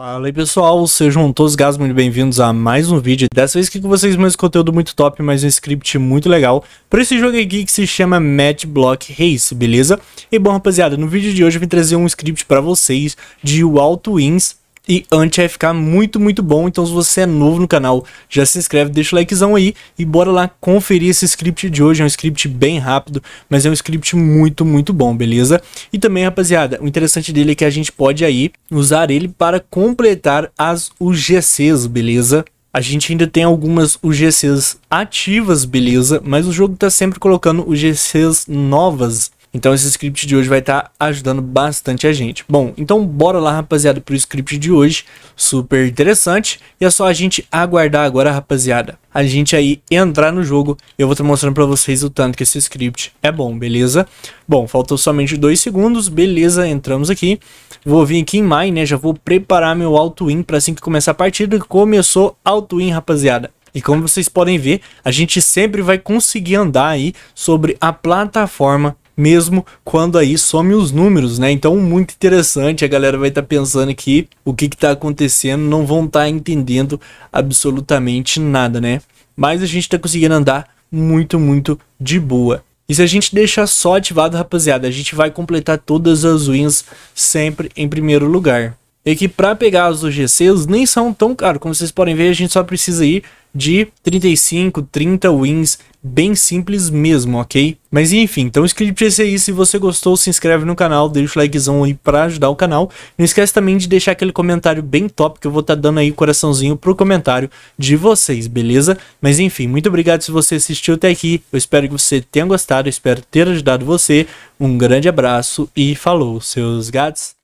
Fala aí pessoal, sejam todos gás muito bem-vindos a mais um vídeo. Dessa vez que vocês mais conteúdo muito top, mais um script muito legal para esse jogo aqui que se chama Match Block Race, beleza? E bom rapaziada, no vídeo de hoje eu vim trazer um script para vocês de Walt Twins e antes vai ficar muito, muito bom. Então, se você é novo no canal, já se inscreve, deixa o likezão aí e bora lá conferir esse script de hoje. É um script bem rápido, mas é um script muito, muito bom, beleza? E também, rapaziada, o interessante dele é que a gente pode aí usar ele para completar as UGCs, beleza? A gente ainda tem algumas UGCs ativas, beleza? Mas o jogo tá sempre colocando UGCs novas então esse script de hoje vai estar tá ajudando bastante a gente. Bom, então bora lá, rapaziada, pro script de hoje, super interessante, e é só a gente aguardar agora, rapaziada. A gente aí entrar no jogo, eu vou estar tá mostrando para vocês o tanto que esse script é bom, beleza? Bom, faltou somente dois segundos, beleza, entramos aqui. Vou vir aqui em mine, né, já vou preparar meu auto-win para assim que começar a partida. Começou auto-win, rapaziada. E como vocês podem ver, a gente sempre vai conseguir andar aí sobre a plataforma mesmo quando aí some os números, né? Então, muito interessante, a galera vai estar tá pensando aqui o que está acontecendo, não vão estar tá entendendo absolutamente nada, né? Mas a gente está conseguindo andar muito, muito de boa. E se a gente deixar só ativado, rapaziada, a gente vai completar todas as wins sempre em primeiro lugar que para pegar os GCs nem são tão caros. Como vocês podem ver, a gente só precisa ir de 35, 30 wins, bem simples mesmo, ok? Mas enfim, então esse clipe esse é aí. se você gostou, se inscreve no canal, deixa o likezão aí para ajudar o canal. Não esquece também de deixar aquele comentário bem top, que eu vou estar tá dando aí o coraçãozinho pro comentário de vocês, beleza? Mas enfim, muito obrigado se você assistiu até aqui, eu espero que você tenha gostado, espero ter ajudado você. Um grande abraço e falou, seus gatos!